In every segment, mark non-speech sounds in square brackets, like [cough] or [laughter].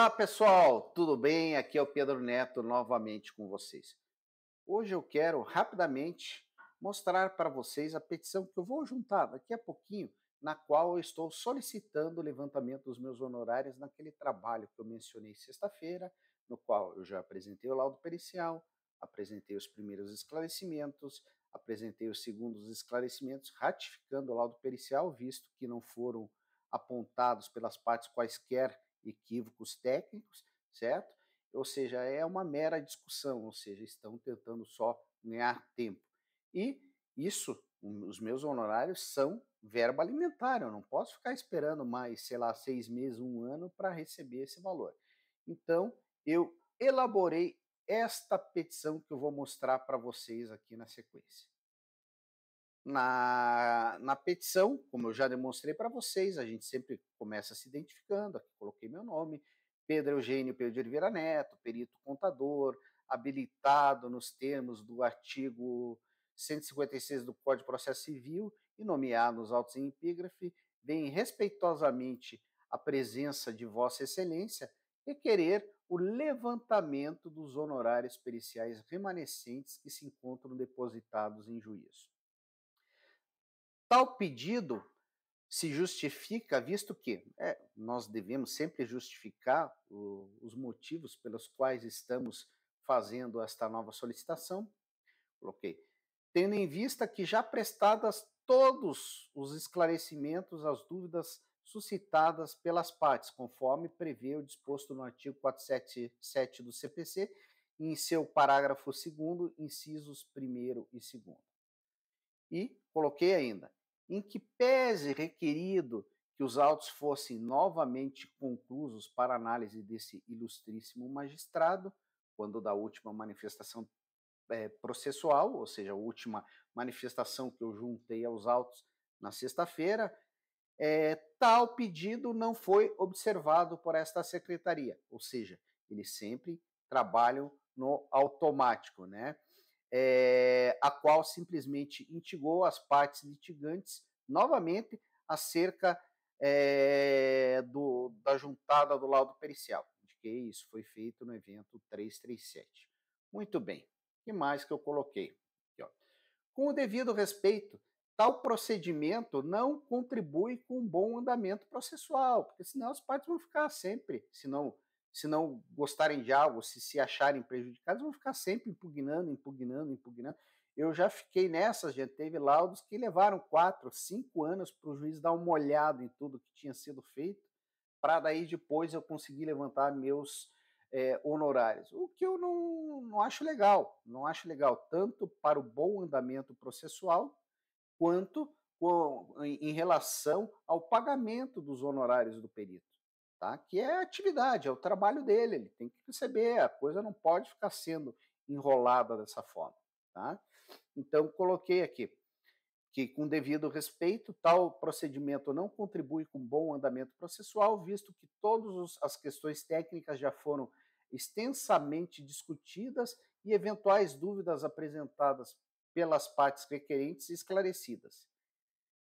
Olá pessoal, tudo bem? Aqui é o Pedro Neto novamente com vocês. Hoje eu quero rapidamente mostrar para vocês a petição que eu vou juntar daqui a pouquinho, na qual eu estou solicitando o levantamento dos meus honorários naquele trabalho que eu mencionei sexta-feira, no qual eu já apresentei o laudo pericial, apresentei os primeiros esclarecimentos, apresentei os segundos esclarecimentos, ratificando o laudo pericial, visto que não foram apontados pelas partes quaisquer equívocos técnicos, certo? Ou seja, é uma mera discussão, ou seja, estão tentando só ganhar tempo. E isso, hum, os meus honorários são verba alimentar, eu não posso ficar esperando mais, sei lá, seis meses, um ano para receber esse valor. Então, eu elaborei esta petição que eu vou mostrar para vocês aqui na sequência na, na petição, como eu já demonstrei para vocês, a gente sempre começa se identificando, aqui coloquei meu nome, Pedro Eugênio Pedro de Oliveira Neto, perito contador, habilitado nos termos do artigo 156 do Código de Processo Civil e nomeado nos autos em epígrafe, vem respeitosamente a presença de Vossa Excelência requerer o levantamento dos honorários periciais remanescentes que se encontram depositados em juízo. Tal pedido se justifica, visto que é, nós devemos sempre justificar o, os motivos pelos quais estamos fazendo esta nova solicitação. Coloquei. Tendo em vista que já prestadas todos os esclarecimentos às dúvidas suscitadas pelas partes, conforme prevê o disposto no artigo 477 do CPC, em seu parágrafo 2, incisos 1 e 2. E coloquei ainda, em que pese requerido que os autos fossem novamente conclusos para análise desse ilustríssimo magistrado, quando da última manifestação é, processual, ou seja, a última manifestação que eu juntei aos autos na sexta-feira, é, tal pedido não foi observado por esta secretaria, ou seja, eles sempre trabalham no automático, né? é, a qual simplesmente intigou as partes litigantes novamente acerca é, do, da juntada do laudo pericial. Indiquei isso, foi feito no evento 337. Muito bem, o que mais que eu coloquei? Aqui, com o devido respeito, tal procedimento não contribui com um bom andamento processual, porque senão as partes vão ficar sempre, se não se não gostarem de algo, se se acharem prejudicados, vão ficar sempre impugnando, impugnando, impugnando. Eu já fiquei nessas, gente. Teve laudos que levaram quatro, cinco anos para o juiz dar uma olhada em tudo que tinha sido feito, para daí depois eu conseguir levantar meus é, honorários. O que eu não, não acho legal. Não acho legal, tanto para o bom andamento processual, quanto com, em, em relação ao pagamento dos honorários do perito tá? que é a atividade, é o trabalho dele, ele tem que receber, a coisa não pode ficar sendo enrolada dessa forma. Tá? Então, coloquei aqui que, com devido respeito, tal procedimento não contribui com bom andamento processual, visto que todas as questões técnicas já foram extensamente discutidas e eventuais dúvidas apresentadas pelas partes requerentes esclarecidas.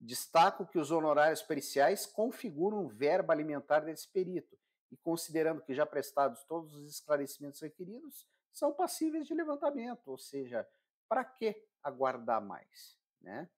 Destaco que os honorários periciais configuram verba alimentar desse perito e, considerando que já prestados todos os esclarecimentos requeridos, são passíveis de levantamento, ou seja, para que aguardar mais? Né?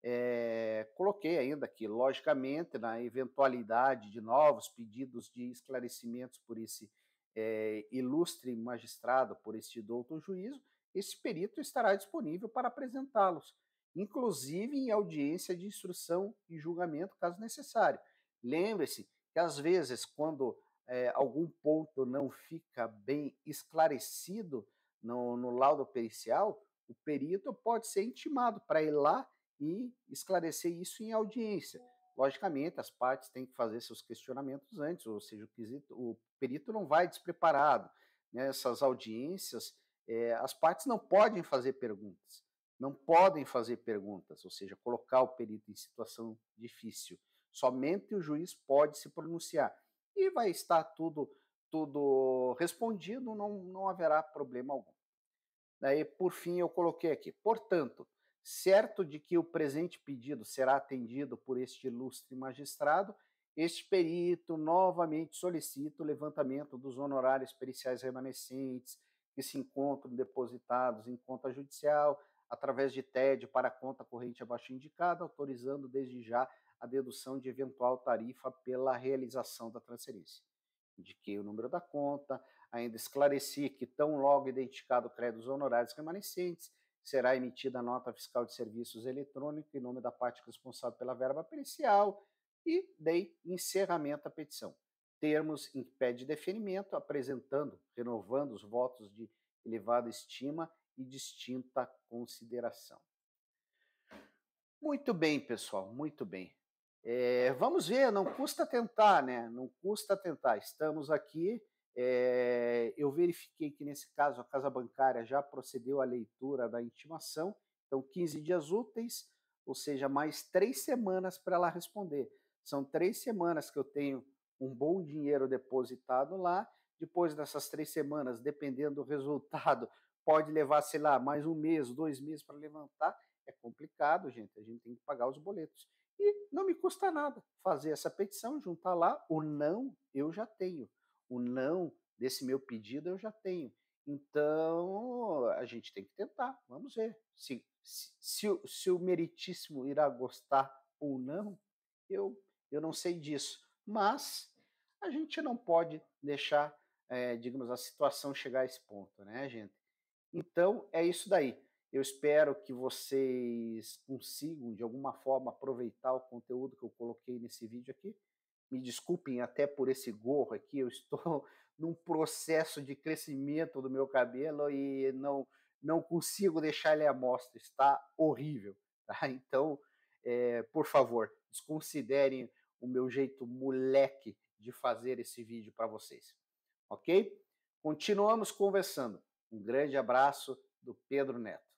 É, coloquei ainda que, logicamente, na eventualidade de novos pedidos de esclarecimentos por esse é, ilustre magistrado, por este douto juízo, esse perito estará disponível para apresentá-los inclusive em audiência de instrução e julgamento, caso necessário. Lembre-se que, às vezes, quando é, algum ponto não fica bem esclarecido no, no laudo pericial, o perito pode ser intimado para ir lá e esclarecer isso em audiência. Logicamente, as partes têm que fazer seus questionamentos antes, ou seja, o, quesito, o perito não vai despreparado. Nessas audiências, é, as partes não podem fazer perguntas não podem fazer perguntas, ou seja, colocar o perito em situação difícil. Somente o juiz pode se pronunciar e vai estar tudo tudo respondido, não, não haverá problema algum. Daí, por fim, eu coloquei aqui. Portanto, certo de que o presente pedido será atendido por este ilustre magistrado, este perito novamente solicita o levantamento dos honorários periciais remanescentes que se encontram depositados em conta judicial através de TED para a conta corrente abaixo indicada, autorizando desde já a dedução de eventual tarifa pela realização da transferência. Indiquei o número da conta, ainda esclareci que, tão logo identificado créditos crédito honorários remanescentes, será emitida a nota fiscal de serviços eletrônico em nome da parte responsável pela verba pericial e dei encerramento à petição. Termos em pé de deferimento, apresentando, renovando os votos de elevada estima e distinta consideração. Muito bem, pessoal, muito bem. É, vamos ver, não custa tentar, né? Não custa tentar. Estamos aqui. É, eu verifiquei que nesse caso a Casa Bancária já procedeu à leitura da intimação, então 15 dias úteis, ou seja, mais três semanas para ela responder. São três semanas que eu tenho um bom dinheiro depositado lá. Depois dessas três semanas, dependendo do [laughs] resultado, pode levar, sei lá, mais um mês, dois meses para levantar. É complicado, gente. A gente tem que pagar os boletos. E não me custa nada fazer essa petição, juntar lá o não eu já tenho. O não desse meu pedido eu já tenho. Então, a gente tem que tentar. Vamos ver se, se, se, se o meritíssimo irá gostar ou não. Eu, eu não sei disso. Mas a gente não pode deixar, é, digamos, a situação chegar a esse ponto, né, gente? Então, é isso daí. Eu espero que vocês consigam, de alguma forma, aproveitar o conteúdo que eu coloquei nesse vídeo aqui. Me desculpem até por esse gorro aqui, eu [laughs] estou num processo de crescimento do meu cabelo e não, não consigo deixar ele à mostra, está horrível. [laughs] Tá? Então, é, por favor, desconsiderem o meu jeito moleque de fazer esse vídeo para vocês, ok? Continuamos conversando. Um grande abraço do Pedro Neto.